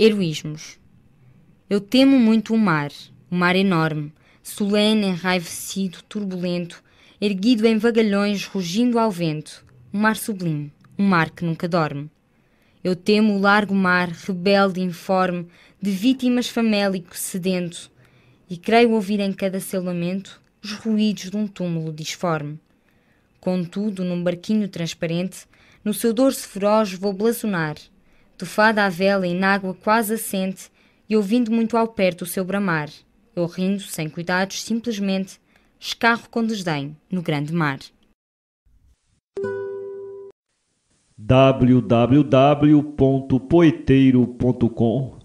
heroísmos. Eu temo muito o mar, o mar enorme, solene, enraivecido, turbulento, erguido em vagalhões, rugindo ao vento, um mar sublime, um mar que nunca dorme. Eu temo o largo mar, rebelde, informe, de vítimas famélico, sedento, e creio ouvir em cada seu lamento os ruídos de um túmulo disforme. Contudo, num barquinho transparente, no seu dorso feroz vou blasonar tufada a vela e na água quase assente, e ouvindo muito ao perto o seu bramar, eu rindo, sem cuidados, simplesmente, escarro com desdém no grande mar. www.poeteiro.com